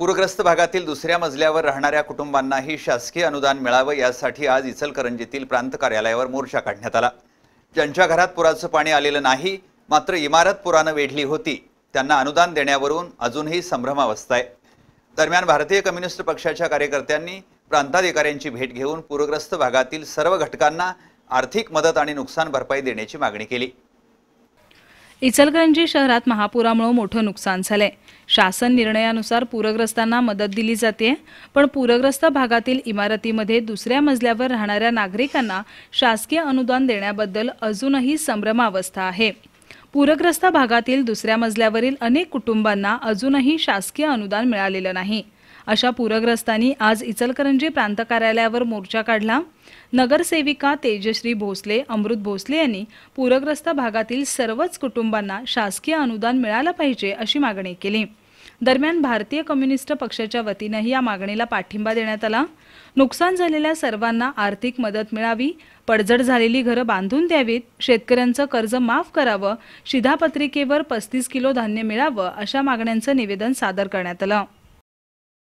पूरग्रस्त भागातील दुसऱ्या मजल्यावर राहणाऱ्या कुटुंबांनाही शासकीय अनुदान मिळावं यासाठी आज इचलकरंजीतील प्रांत कार्यालयावर मोर्चा काढण्यात आला ज्यांच्या घरात पुराचं पाणी आलेलं नाही मात्र इमारत पुरानं वेढली होती त्यांना अनुदान देण्यावरून अजूनही संभ्रमावस्था आहे दरम्यान भारतीय कम्युनिस्ट पक्षाच्या कार्यकर्त्यांनी प्रांताधिकाऱ्यांची भेट घेऊन पूरग्रस्त भागातील सर्व घटकांना आर्थिक मदत आणि नुकसान भरपाई देण्याची मागणी केली इचलकरंजी शहरात महापुरामुळे मोठं नुकसान झालंय शासन निर्णयानुसार पूरग्रस्तांना मदत दिली जाते पण पूरग्रस्त भागातील इमारतीमध्ये दुसऱ्या मजल्यावर राहणाऱ्या नागरिकांना शासकीय अनुदान देण्याबद्दल अजूनही संभ्रमावस्था आहे पूरग्रस्त भागातील दुसऱ्या मजल्यावरील अनेक कुटुंबांना अजूनही शासकीय अनुदान मिळालेलं नाही अशा पूरग्रस्तांनी आज इचलकरंजी प्रांत कार्यालयावर मोर्चा काढला नगरसेविका तेजश्री भोसले अमृत भोसले यांनी पूरग्रस्त भागातील सर्वच कुटुंबांना शासकीय अनुदान मिळालं पाहिजे अशी मागणी केली दरम्यान भारतीय कम्युनिस्ट पक्षाच्या वतीनंही या मागणीला पाठिंबा देण्यात आला नुकसान झालेल्या सर्वांना आर्थिक मदत मिळावी पडझड झालेली घरं बांधून द्यावीत शेतकऱ्यांचं कर्ज माफ करावं शिधापत्रिकेवर पस्तीस किलो धान्य मिळावं अशा मागण्यांचं निवेदन सादर करण्यात आलं